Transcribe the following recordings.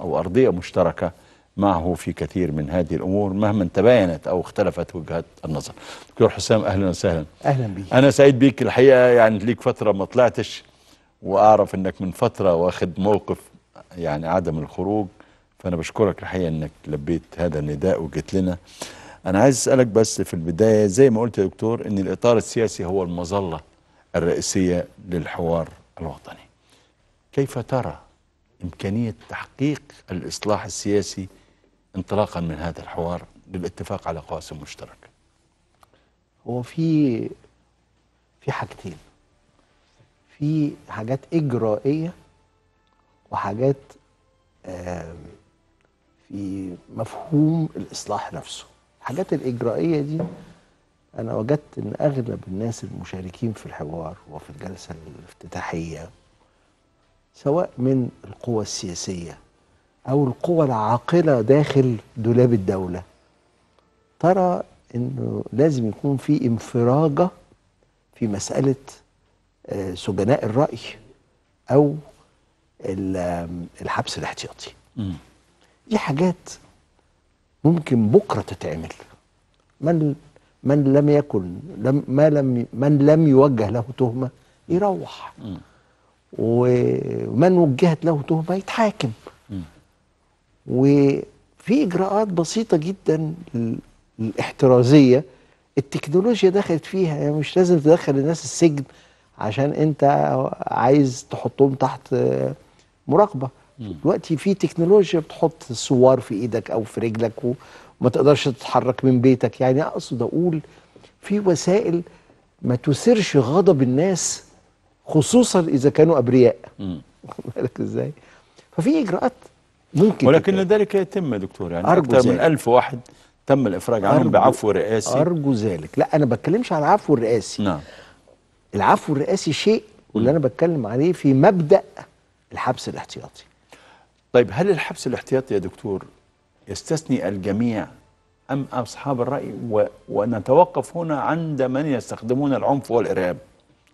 أو أرضية مشتركة معه في كثير من هذه الأمور مهما تباينت أو اختلفت وجهات النظر دكتور حسام أهلا وسهلا أهلا بيك أنا سعيد بيك الحقيقة يعني ليك فترة ما طلعتش وأعرف أنك من فترة واخد موقف يعني عدم الخروج فأنا بشكرك الحقيقة أنك لبيت هذا النداء وجيت لنا أنا عايز أسألك بس في البداية زي ما قلت يا دكتور أن الإطار السياسي هو المظلة الرئيسية للحوار الوطني كيف ترى إمكانية تحقيق الإصلاح السياسي انطلاقا من هذا الحوار للاتفاق على قواسم مشتركة هو في في حاجتين في حاجات إجرائية وحاجات في مفهوم الإصلاح نفسه الحاجات الإجرائية دي أنا وجدت أن أغلب الناس المشاركين في الحوار وفي الجلسة الافتتاحية سواء من القوى السياسية أو القوى العاقلة داخل دولاب الدولة ترى أنه لازم يكون في انفراجة في مسألة آه، سجناء الرأي أو الحبس الاحتياطي دي حاجات ممكن بكرة تتعمل من من لم يكن لم ما لم من لم يوجه له تهمة يروح ومن وجهت له تهمه يتحاكم وفي اجراءات بسيطه جدا الاحترازيه التكنولوجيا دخلت فيها يعني مش لازم تدخل الناس السجن عشان انت عايز تحطهم تحت آه، مراقبه دلوقتي في تكنولوجيا بتحط صور في ايدك او في رجلك وما تقدرش تتحرك من بيتك يعني اقصد اقول في وسائل ما تثيرش غضب الناس خصوصا إذا كانوا أبرياء بالك إزاي ففي إجراءات ممكن ولكن تتكلم. ذلك يتم يا دكتور يعني أرجو أكثر ذلك. من ألف واحد تم الإفراج عنهم بعفو رئاسي أرجو ذلك لا أنا بتكلمش عن العفو الرئاسي نعم العفو الرئاسي شيء واللي أنا بتكلم عليه في مبدأ الحبس الاحتياطي طيب هل الحبس الاحتياطي يا دكتور يستثني الجميع أم أصحاب الرأي ونتوقف هنا عند من يستخدمون العنف والإرهاب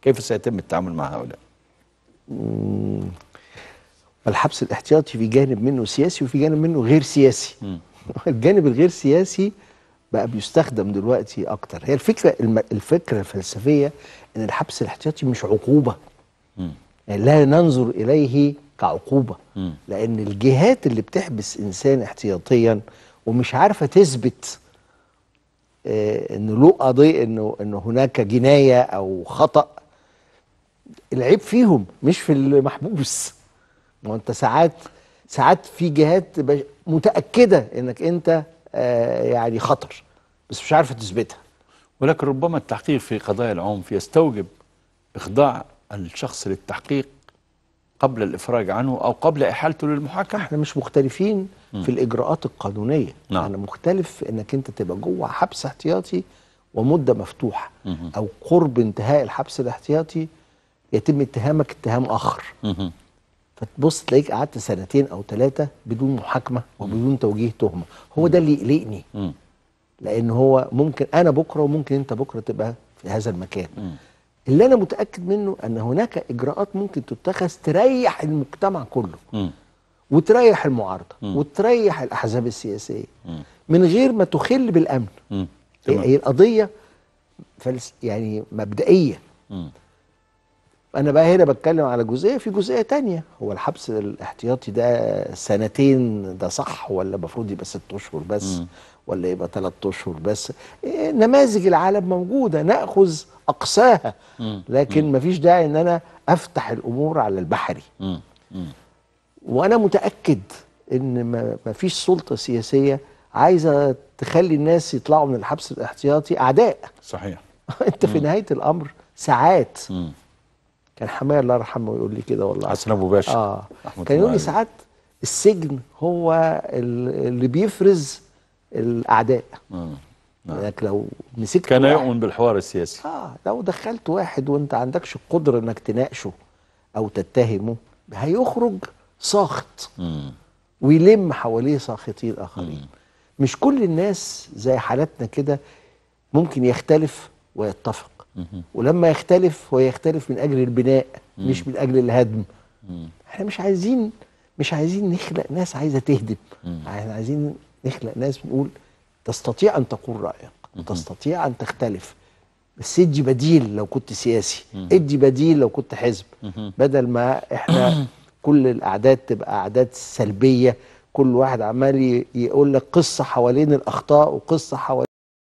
كيف سيتم التعامل مع هؤلاء؟ الحبس الاحتياطي في جانب منه سياسي وفي جانب منه غير سياسي الجانب الغير سياسي بقى بيستخدم دلوقتي اكتر هي الفكره الم... الفكره الفلسفيه ان الحبس الاحتياطي مش عقوبه يعني لا ننظر اليه كعقوبه م. لان الجهات اللي بتحبس انسان احتياطيا ومش عارفه تثبت آه انه له قضيه انه انه هناك جنايه او خطأ العيب فيهم مش في المحبوس ما هو انت ساعات ساعات في جهات متاكده انك انت آه، يعني خطر بس مش عارفه تثبتها ولكن ربما التحقيق في قضايا العنف يستوجب اخضاع الشخص للتحقيق قبل الافراج عنه او قبل احالته للمحاكمه احنا مش مختلفين م. في الاجراءات القانونيه نعم. انا مختلف انك انت تبقى جوه حبس احتياطي ومده مفتوحه او قرب انتهاء الحبس الاحتياطي يتم اتهامك اتهام اخر فتبص تلاقيك قعدت سنتين او ثلاثه بدون محاكمه وبدون توجيه تهمه هو ده اللي يقلقني لان هو ممكن انا بكره وممكن انت بكره تبقى في هذا المكان اللي انا متاكد منه ان هناك اجراءات ممكن تتخذ تريح المجتمع كله وتريح المعارضه وتريح الاحزاب السياسيه من غير ما تخل بالامن هي القضيه يعني مبدئيه انا بقى هنا بتكلم على جزئيه في جزئيه تانية هو الحبس الاحتياطي ده سنتين ده صح ولا المفروض يبقى ست اشهر بس م. ولا يبقى ثلاث اشهر بس إيه، نماذج العالم موجوده ناخذ اقصاها لكن مفيش داعي ان انا افتح الامور على البحري وانا متاكد ان مفيش سلطه سياسيه عايزه تخلي الناس يطلعوا من الحبس الاحتياطي اعداء صحيح انت في نهايه الامر ساعات كان حماية الله يرحمه يقول لي كده والله حسن ابو باشا اه كان يقول لي ساعات السجن هو اللي بيفرز الاعداء امم لك لو مسكت كان يؤمن بالحوار السياسي اه لو دخلت واحد وانت عندكش القدره انك تناقشه او تتهمه هيخرج ساخط ويلم حواليه ساخطين اخرين مم. مش كل الناس زي حالتنا كده ممكن يختلف ويتفق ولما يختلف هو يختلف من اجل البناء مش من اجل الهدم احنا مش عايزين مش عايزين نخلق ناس عايزه تهدم احنا عايزين نخلق ناس بنقول تستطيع ان تقول رايك وتستطيع ان تختلف بس ادي بديل لو كنت سياسي ادي بديل لو كنت حزب بدل ما احنا كل الاعداد تبقى اعداد سلبيه كل واحد عمال يقول لك قصه حوالين الاخطاء وقصه حوالين